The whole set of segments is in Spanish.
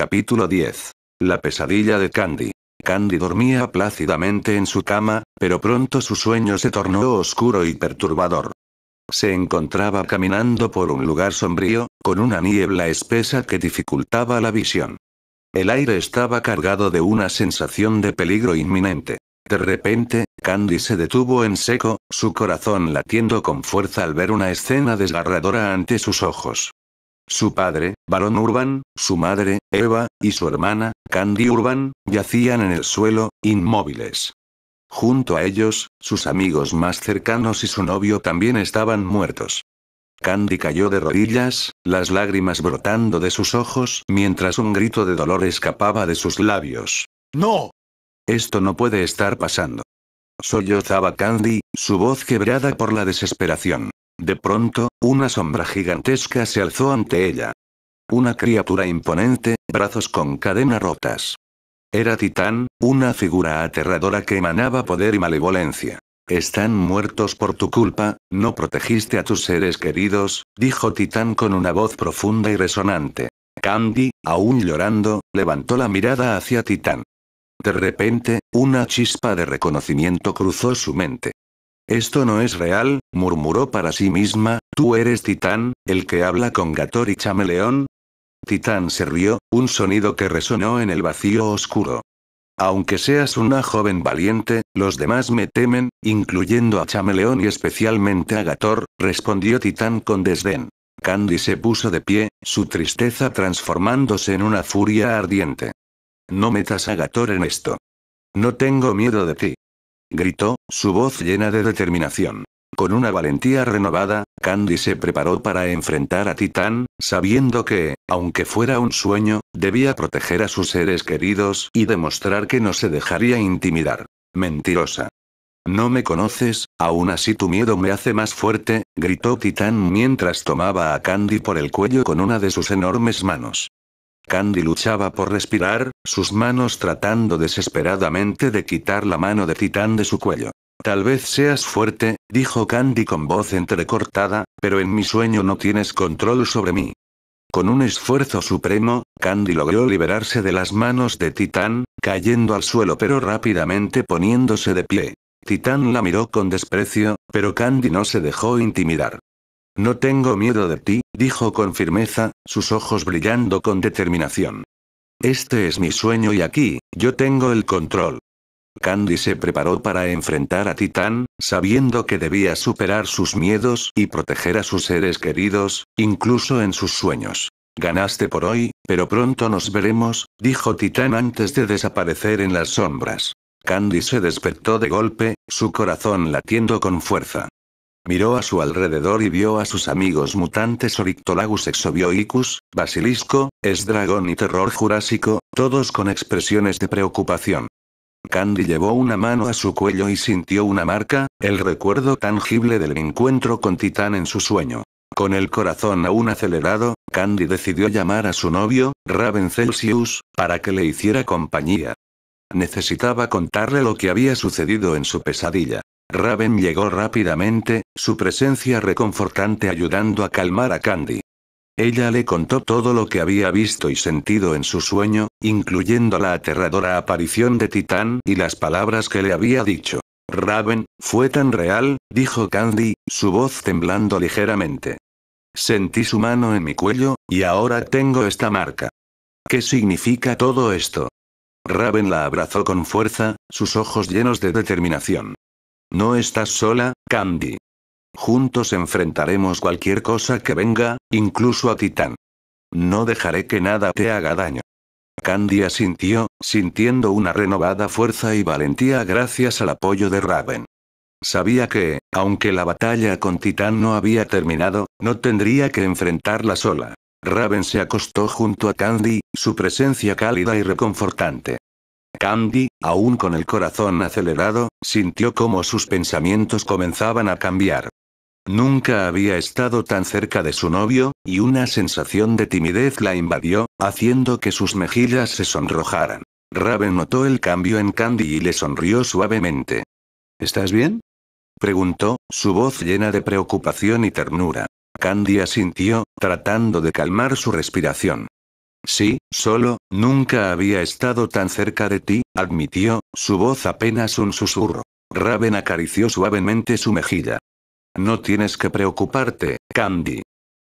Capítulo 10. La pesadilla de Candy. Candy dormía plácidamente en su cama, pero pronto su sueño se tornó oscuro y perturbador. Se encontraba caminando por un lugar sombrío, con una niebla espesa que dificultaba la visión. El aire estaba cargado de una sensación de peligro inminente. De repente, Candy se detuvo en seco, su corazón latiendo con fuerza al ver una escena desgarradora ante sus ojos. Su padre, Barón Urban, su madre, Eva, y su hermana, Candy Urban, yacían en el suelo, inmóviles. Junto a ellos, sus amigos más cercanos y su novio también estaban muertos. Candy cayó de rodillas, las lágrimas brotando de sus ojos mientras un grito de dolor escapaba de sus labios. ¡No! Esto no puede estar pasando. Sollozaba Candy, su voz quebrada por la desesperación. De pronto, una sombra gigantesca se alzó ante ella. Una criatura imponente, brazos con cadena rotas. Era Titán, una figura aterradora que emanaba poder y malevolencia. Están muertos por tu culpa, no protegiste a tus seres queridos, dijo Titán con una voz profunda y resonante. Candy, aún llorando, levantó la mirada hacia Titán. De repente, una chispa de reconocimiento cruzó su mente. Esto no es real, murmuró para sí misma, tú eres Titán, el que habla con Gator y Chameleón. Titán se rió, un sonido que resonó en el vacío oscuro. Aunque seas una joven valiente, los demás me temen, incluyendo a Chameleón y especialmente a Gator, respondió Titán con desdén. Candy se puso de pie, su tristeza transformándose en una furia ardiente. No metas a Gator en esto. No tengo miedo de ti gritó, su voz llena de determinación. Con una valentía renovada, Candy se preparó para enfrentar a Titán, sabiendo que, aunque fuera un sueño, debía proteger a sus seres queridos y demostrar que no se dejaría intimidar. Mentirosa. No me conoces, aún así tu miedo me hace más fuerte, gritó Titán mientras tomaba a Candy por el cuello con una de sus enormes manos. Candy luchaba por respirar, sus manos tratando desesperadamente de quitar la mano de Titán de su cuello. Tal vez seas fuerte, dijo Candy con voz entrecortada, pero en mi sueño no tienes control sobre mí. Con un esfuerzo supremo, Candy logró liberarse de las manos de Titán, cayendo al suelo pero rápidamente poniéndose de pie. Titán la miró con desprecio, pero Candy no se dejó intimidar. No tengo miedo de ti, dijo con firmeza, sus ojos brillando con determinación. Este es mi sueño y aquí, yo tengo el control. Candy se preparó para enfrentar a Titán, sabiendo que debía superar sus miedos y proteger a sus seres queridos, incluso en sus sueños. Ganaste por hoy, pero pronto nos veremos, dijo Titán antes de desaparecer en las sombras. Candy se despertó de golpe, su corazón latiendo con fuerza. Miró a su alrededor y vio a sus amigos mutantes Orictolagus exobioicus, Basilisco, Esdragón y Terror Jurásico, todos con expresiones de preocupación. Candy llevó una mano a su cuello y sintió una marca, el recuerdo tangible del encuentro con Titán en su sueño. Con el corazón aún acelerado, Candy decidió llamar a su novio, Raven Celsius, para que le hiciera compañía. Necesitaba contarle lo que había sucedido en su pesadilla. Raven llegó rápidamente, su presencia reconfortante ayudando a calmar a Candy. Ella le contó todo lo que había visto y sentido en su sueño, incluyendo la aterradora aparición de Titán y las palabras que le había dicho. Raven, fue tan real, dijo Candy, su voz temblando ligeramente. Sentí su mano en mi cuello, y ahora tengo esta marca. ¿Qué significa todo esto? Raven la abrazó con fuerza, sus ojos llenos de determinación. No estás sola, Candy. Juntos enfrentaremos cualquier cosa que venga, incluso a Titán. No dejaré que nada te haga daño. Candy asintió, sintiendo una renovada fuerza y valentía gracias al apoyo de Raven. Sabía que, aunque la batalla con Titán no había terminado, no tendría que enfrentarla sola. Raven se acostó junto a Candy, su presencia cálida y reconfortante. Candy, aún con el corazón acelerado, sintió cómo sus pensamientos comenzaban a cambiar. Nunca había estado tan cerca de su novio, y una sensación de timidez la invadió, haciendo que sus mejillas se sonrojaran. Raven notó el cambio en Candy y le sonrió suavemente. ¿Estás bien? preguntó, su voz llena de preocupación y ternura. Candy asintió, tratando de calmar su respiración. Sí, solo, nunca había estado tan cerca de ti, admitió, su voz apenas un susurro. Raven acarició suavemente su mejilla. No tienes que preocuparte, Candy.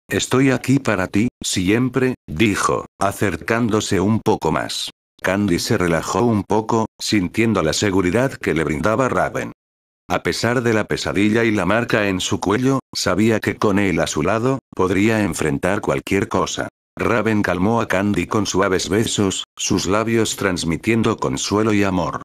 Estoy aquí para ti, siempre, dijo, acercándose un poco más. Candy se relajó un poco, sintiendo la seguridad que le brindaba Raven. A pesar de la pesadilla y la marca en su cuello, sabía que con él a su lado, podría enfrentar cualquier cosa. Raven calmó a Candy con suaves besos, sus labios transmitiendo consuelo y amor.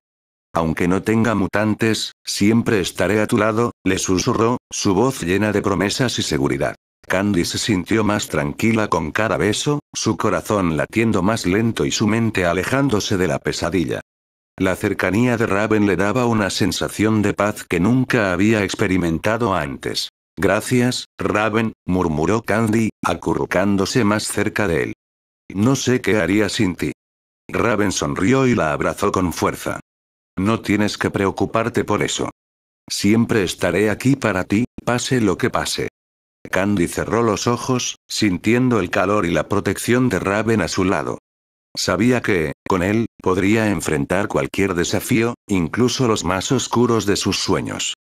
Aunque no tenga mutantes, siempre estaré a tu lado, le susurró, su voz llena de promesas y seguridad. Candy se sintió más tranquila con cada beso, su corazón latiendo más lento y su mente alejándose de la pesadilla. La cercanía de Raven le daba una sensación de paz que nunca había experimentado antes. Gracias, Raven, murmuró Candy, acurrucándose más cerca de él. No sé qué haría sin ti. Raven sonrió y la abrazó con fuerza. No tienes que preocuparte por eso. Siempre estaré aquí para ti, pase lo que pase. Candy cerró los ojos, sintiendo el calor y la protección de Raven a su lado. Sabía que, con él, podría enfrentar cualquier desafío, incluso los más oscuros de sus sueños.